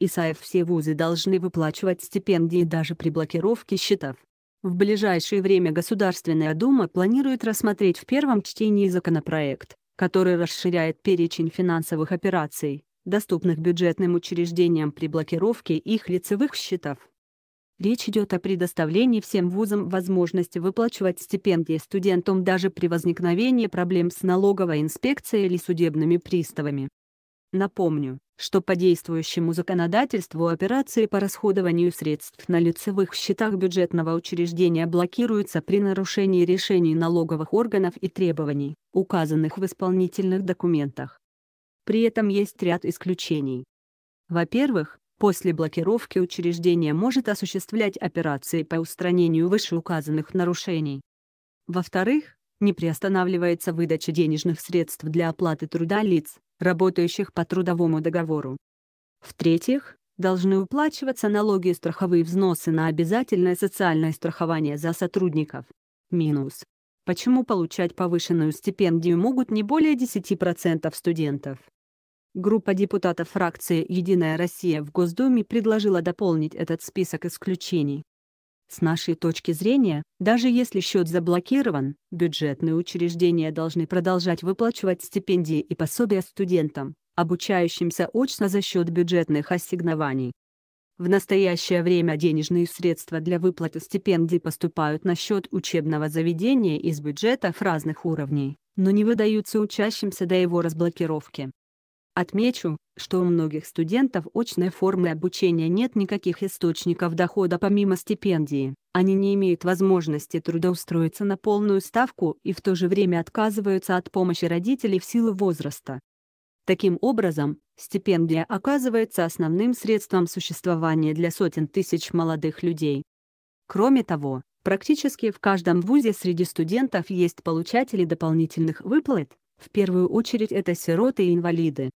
ИСАЕВ все вузы должны выплачивать стипендии даже при блокировке счетов. В ближайшее время Государственная Дума планирует рассмотреть в первом чтении законопроект, который расширяет перечень финансовых операций, доступных бюджетным учреждениям при блокировке их лицевых счетов. Речь идет о предоставлении всем вузам возможности выплачивать стипендии студентам даже при возникновении проблем с налоговой инспекцией или судебными приставами. Напомню, что по действующему законодательству операции по расходованию средств на лицевых счетах бюджетного учреждения блокируются при нарушении решений налоговых органов и требований, указанных в исполнительных документах. При этом есть ряд исключений. Во-первых, после блокировки учреждение может осуществлять операции по устранению вышеуказанных нарушений. Во-вторых, не приостанавливается выдача денежных средств для оплаты труда лиц, работающих по трудовому договору. В-третьих, должны уплачиваться налоги и страховые взносы на обязательное социальное страхование за сотрудников. Минус. Почему получать повышенную стипендию могут не более 10% студентов? Группа депутатов фракции «Единая Россия» в Госдуме предложила дополнить этот список исключений. С нашей точки зрения, даже если счет заблокирован, бюджетные учреждения должны продолжать выплачивать стипендии и пособия студентам, обучающимся очно за счет бюджетных ассигнований. В настоящее время денежные средства для выплаты стипендий поступают на счет учебного заведения из бюджетов разных уровней, но не выдаются учащимся до его разблокировки. Отмечу, что у многих студентов очной формы обучения нет никаких источников дохода помимо стипендии, они не имеют возможности трудоустроиться на полную ставку и в то же время отказываются от помощи родителей в силу возраста. Таким образом, стипендия оказывается основным средством существования для сотен тысяч молодых людей. Кроме того, практически в каждом вузе среди студентов есть получатели дополнительных выплат, в первую очередь это сироты и инвалиды.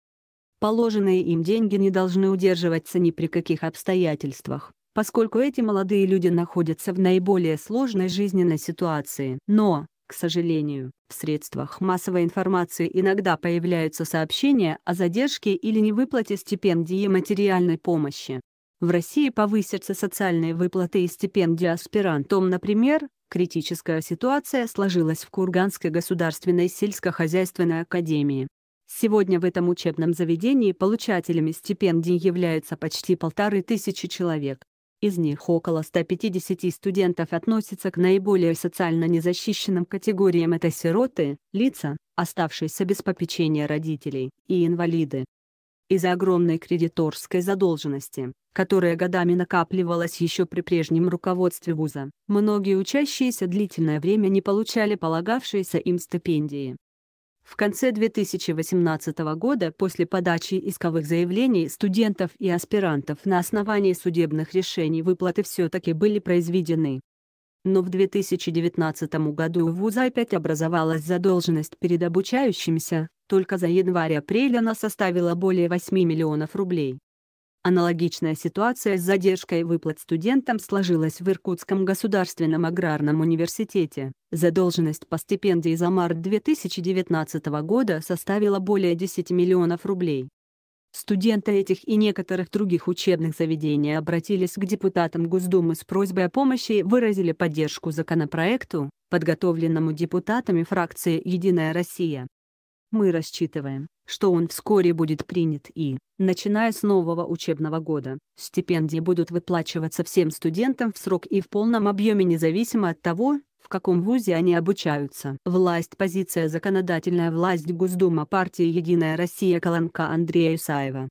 Положенные им деньги не должны удерживаться ни при каких обстоятельствах, поскольку эти молодые люди находятся в наиболее сложной жизненной ситуации. Но, к сожалению, в средствах массовой информации иногда появляются сообщения о задержке или невыплате стипендии и материальной помощи. В России повысятся социальные выплаты и стипендии аспирантам, например, критическая ситуация сложилась в Курганской государственной сельскохозяйственной академии, Сегодня в этом учебном заведении получателями стипендий являются почти полторы тысячи человек. Из них около 150 студентов относятся к наиболее социально незащищенным категориям – это сироты, лица, оставшиеся без попечения родителей, и инвалиды. Из-за огромной кредиторской задолженности, которая годами накапливалась еще при прежнем руководстве вуза, многие учащиеся длительное время не получали полагавшиеся им стипендии. В конце 2018 года, после подачи исковых заявлений студентов и аспирантов на основании судебных решений выплаты все-таки были произведены. Но в 2019 году в ВУЗ опять образовалась задолженность перед обучающимися, только за январь-апрель она составила более 8 миллионов рублей. Аналогичная ситуация с задержкой выплат студентам сложилась в Иркутском государственном аграрном университете. Задолженность по стипендии за март 2019 года составила более 10 миллионов рублей. Студенты этих и некоторых других учебных заведений обратились к депутатам Госдумы с просьбой о помощи и выразили поддержку законопроекту, подготовленному депутатами фракции «Единая Россия». Мы рассчитываем, что он вскоре будет принят и, начиная с нового учебного года, стипендии будут выплачиваться всем студентам в срок и в полном объеме независимо от того, в каком вузе они обучаются. Власть Позиция Законодательная власть Госдума партии «Единая Россия» Колонка Андрея Исаева